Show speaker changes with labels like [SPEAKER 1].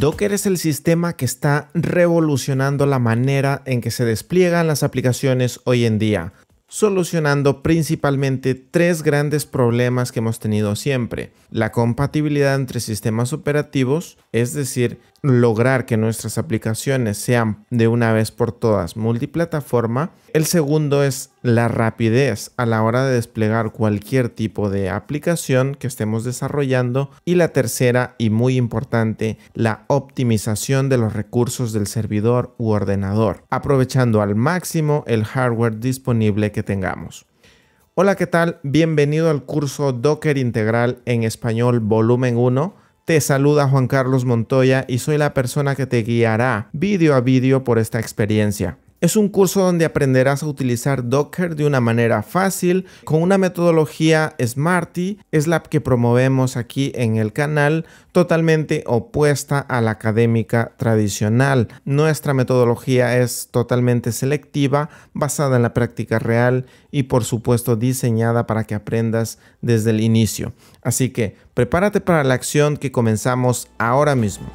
[SPEAKER 1] Docker es el sistema que está revolucionando la manera en que se despliegan las aplicaciones hoy en día, solucionando principalmente tres grandes problemas que hemos tenido siempre. La compatibilidad entre sistemas operativos, es decir, lograr que nuestras aplicaciones sean de una vez por todas multiplataforma. El segundo es la rapidez a la hora de desplegar cualquier tipo de aplicación que estemos desarrollando y la tercera y muy importante, la optimización de los recursos del servidor u ordenador, aprovechando al máximo el hardware disponible que tengamos. Hola, ¿qué tal? Bienvenido al curso Docker Integral en Español Volumen 1. Te saluda Juan Carlos Montoya y soy la persona que te guiará vídeo a vídeo por esta experiencia. Es un curso donde aprenderás a utilizar Docker de una manera fácil con una metodología Smarty, es la que promovemos aquí en el canal, totalmente opuesta a la académica tradicional. Nuestra metodología es totalmente selectiva, basada en la práctica real y por supuesto diseñada para que aprendas desde el inicio. Así que prepárate para la acción que comenzamos ahora mismo.